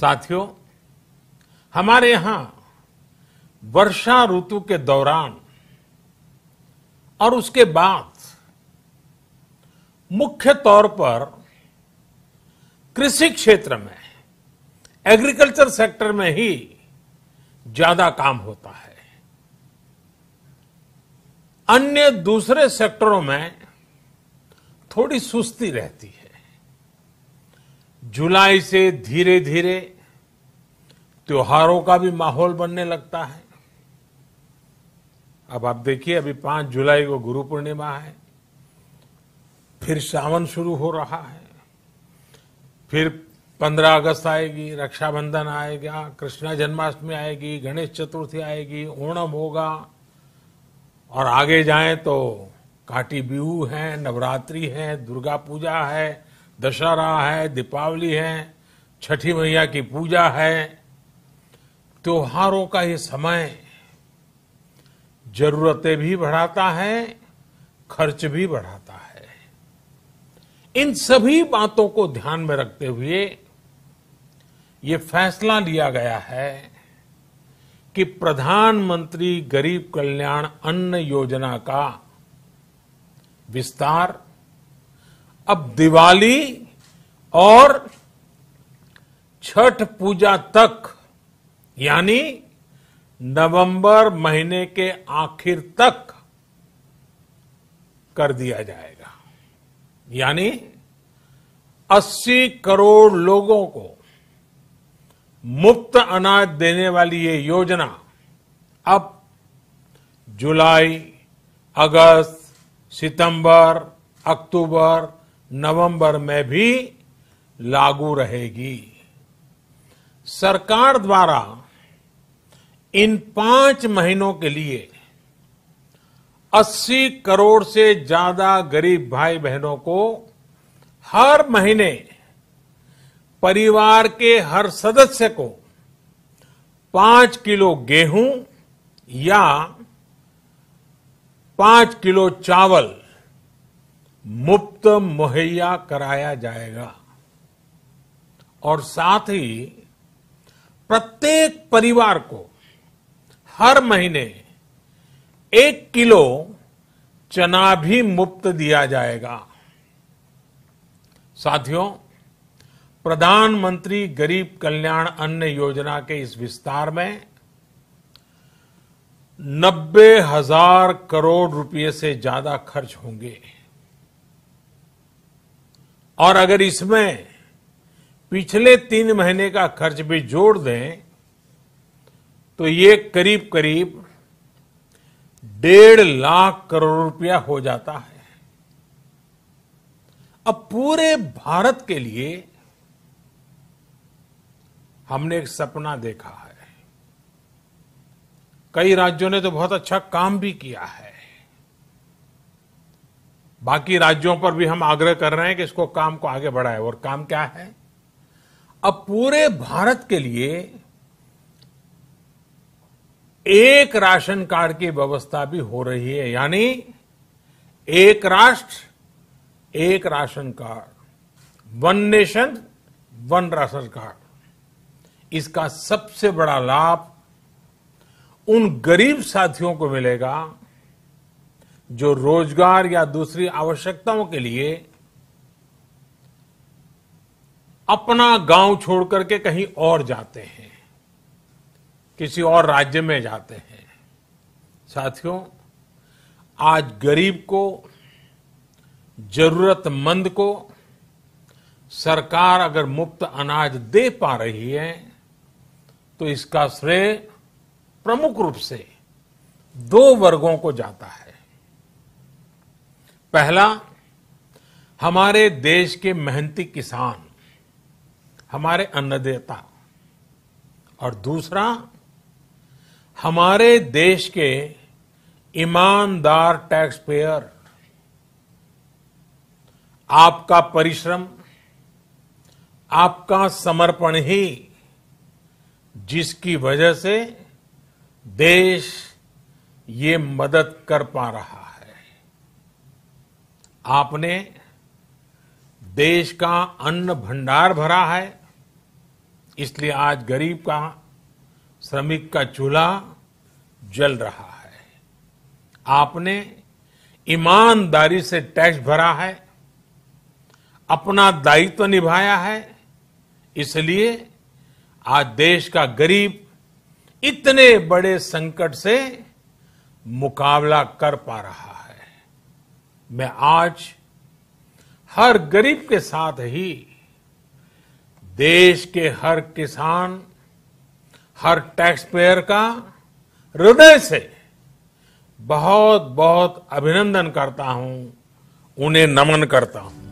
साथियों हमारे यहां वर्षा ऋतु के दौरान और उसके बाद मुख्य तौर पर कृषि क्षेत्र में एग्रीकल्चर सेक्टर में ही ज्यादा काम होता है अन्य दूसरे सेक्टरों में थोड़ी सुस्ती रहती है जुलाई से धीरे धीरे त्योहारों का भी माहौल बनने लगता है अब आप देखिए अभी पांच जुलाई को गुरु पूर्णिमा है फिर सावन शुरू हो रहा है फिर पंद्रह अगस्त आएगी रक्षाबंधन आएगा कृष्णा जन्माष्टमी आएगी गणेश चतुर्थी आएगी ओणम होगा और आगे जाएं तो काटी बिहू है नवरात्रि है दुर्गा पूजा है दशहरा है दीपावली है छठी मैया की पूजा है त्योहारों का ये समय जरूरतें भी बढ़ाता है खर्च भी बढ़ाता है इन सभी बातों को ध्यान में रखते हुए ये फैसला लिया गया है कि प्रधानमंत्री गरीब कल्याण अन्न योजना का विस्तार अब दिवाली और छठ पूजा तक यानी नवंबर महीने के आखिर तक कर दिया जाएगा यानी 80 करोड़ लोगों को मुफ्त अनाज देने वाली ये योजना अब जुलाई अगस्त सितंबर अक्टूबर नवंबर में भी लागू रहेगी सरकार द्वारा इन पांच महीनों के लिए 80 करोड़ से ज्यादा गरीब भाई बहनों को हर महीने परिवार के हर सदस्य को पांच किलो गेहूं या पांच किलो चावल मुफ्त मुहैया कराया जाएगा और साथ ही प्रत्येक परिवार को हर महीने एक किलो चना भी मुफ्त दिया जाएगा साथियों प्रधानमंत्री गरीब कल्याण अन्न योजना के इस विस्तार में नब्बे हजार करोड़ रुपए से ज्यादा खर्च होंगे और अगर इसमें पिछले तीन महीने का खर्च भी जोड़ दें तो ये करीब करीब डेढ़ लाख करोड़ रुपया हो जाता है अब पूरे भारत के लिए हमने एक सपना देखा है कई राज्यों ने तो बहुत अच्छा काम भी किया है बाकी राज्यों पर भी हम आग्रह कर रहे हैं कि इसको काम को आगे बढ़ाए और काम क्या है अब पूरे भारत के लिए एक राशन कार्ड की व्यवस्था भी हो रही है यानी एक राष्ट्र एक ration card one nation one ration card इसका सबसे बड़ा लाभ उन गरीब साथियों को मिलेगा जो रोजगार या दूसरी आवश्यकताओं के लिए अपना गांव छोड़कर के कहीं और जाते हैं किसी और राज्य में जाते हैं साथियों आज गरीब को जरूरतमंद को सरकार अगर मुफ्त अनाज दे पा रही है तो इसका श्रेय प्रमुख रूप से दो वर्गों को जाता है पहला हमारे देश के मेहनती किसान हमारे अन्नदाता और दूसरा हमारे देश के ईमानदार टैक्स पेयर आपका परिश्रम आपका समर्पण ही जिसकी वजह से देश ये मदद कर पा रहा है आपने देश का अन्न भंडार भरा है इसलिए आज गरीब का श्रमिक का चूल्हा जल रहा है आपने ईमानदारी से टैक्स भरा है अपना दायित्व तो निभाया है इसलिए आज देश का गरीब इतने बड़े संकट से मुकाबला कर पा रहा है मैं आज हर गरीब के साथ ही देश के हर किसान हर टैक्स पेयर का हृदय से बहुत बहुत अभिनंदन करता हूं उन्हें नमन करता हूं